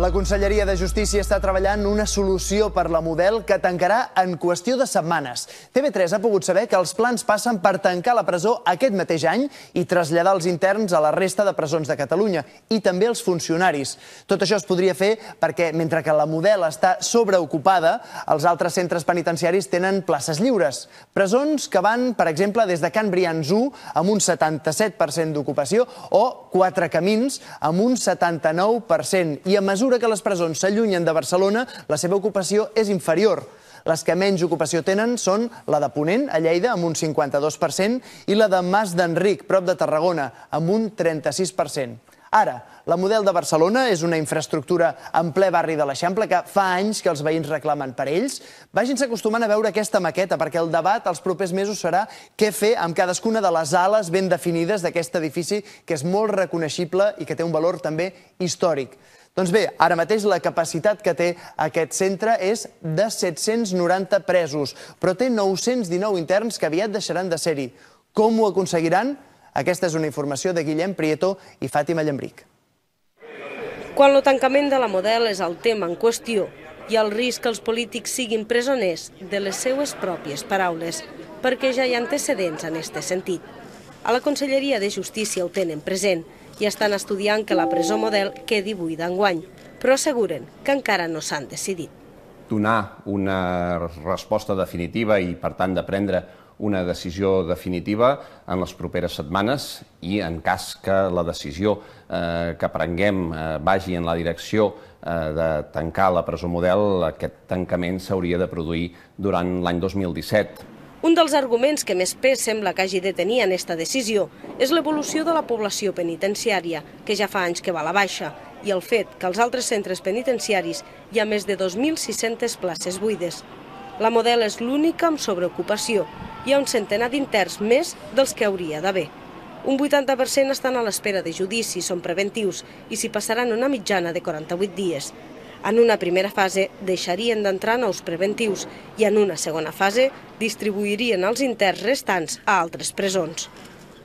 La Conselleria de Justícia està treballant una solució per la model que tancarà en qüestió de setmanes. TV3 ha pogut saber que els plans passen per tancar la presó aquest mateix any i traslladar els interns a la resta de presons de Catalunya i també els funcionaris. Tot això es podria fer perquè, mentre que la model està sobreocupada, els altres centres penitenciaris tenen places lliures. Presons que van, per exemple, des de Can Brians 1, amb un 77% d'ocupació, o Quatre Camins, amb un 79%. I a mesura mesura que les presons s'allunyen de Barcelona, la seva ocupació és inferior. Les que menys ocupació tenen són la de Ponent, a Lleida, amb un 52%, i la de Mas d'Enric, prop de Tarragona, amb un 36%. Ara, la Model de Barcelona és una infraestructura en ple barri de l'Eixample que fa anys que els veïns reclamen per ells. Vagin-se acostumant a veure aquesta maqueta, perquè el debat els propers mesos serà què fer amb cadascuna de les ales ben definides d'aquest edifici, que és molt reconeixible i que té un valor també històric. Doncs bé, ara mateix la capacitat que té aquest centre és de 790 presos, però té 919 interns que aviat deixaran de ser-hi. Com ho aconseguiran? Aquesta és una informació de Guillem Prieto i Fàtima Llambric. Quan el tancament de la model és el tema en qüestió i el risc que els polítics siguin presoners de les seues pròpies paraules, perquè ja hi ha antecedents en este sentit. A la Conselleria de Justícia ho tenen present, i estan estudiant que la presó model quedi buida guany, però asseguren que encara no s'han decidit. Donar una resposta definitiva i, per tant, de prendre una decisió definitiva en les properes setmanes i en cas que la decisió eh, que prenguem eh, vagi en la direcció eh, de tancar la presó model, aquest tancament s'hauria de produir durant l'any 2017. Un dels arguments que més pes sembla que hagi de tenir en esta decisió és l'evolució de la població penitenciària, que ja fa anys que va a la baixa, i el fet que als altres centres penitenciaris hi ha més de 2.600 places buides. La model és l'única amb sobreocupació. Hi ha un centenar d'interns més dels que hauria d'haver. Un 80% estan a l'espera de judici, són preventius i s'hi passaran una mitjana de 48 dies. En una primera fase deixarien d'entrar nous preventius i en una segona fase distribuirien els interns restants a altres presons.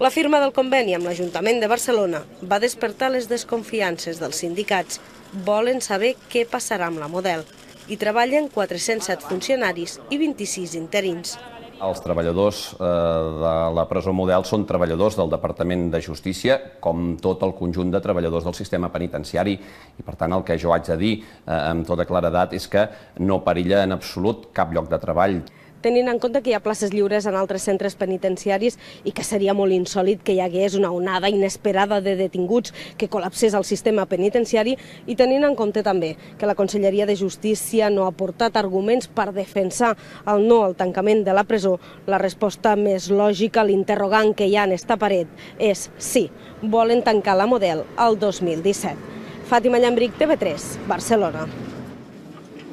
La firma del conveni amb l'Ajuntament de Barcelona va despertar les desconfiances dels sindicats. Volen saber què passarà amb la model. Hi treballen 407 funcionaris i 26 interins. Els treballadors eh, de la presó model són treballadors del Departament de Justícia, com tot el conjunt de treballadors del sistema penitenciari. I, per tant, el que jo haig de dir eh, amb tota claredat és que no perilla en absolut cap lloc de treball tenint en compte que hi ha places lliures en altres centres penitenciaris i que seria molt insòlid que hi hagués una onada inesperada de detinguts que col·lapsés el sistema penitenciari i tenint en compte també que la Conselleria de Justícia no ha portat arguments per defensar el no al tancament de la presó, la resposta més lògica, a l'interrogant que hi ha en esta paret, és sí, volen tancar la model el 2017. Fàtima Llambric, TV3, Barcelona.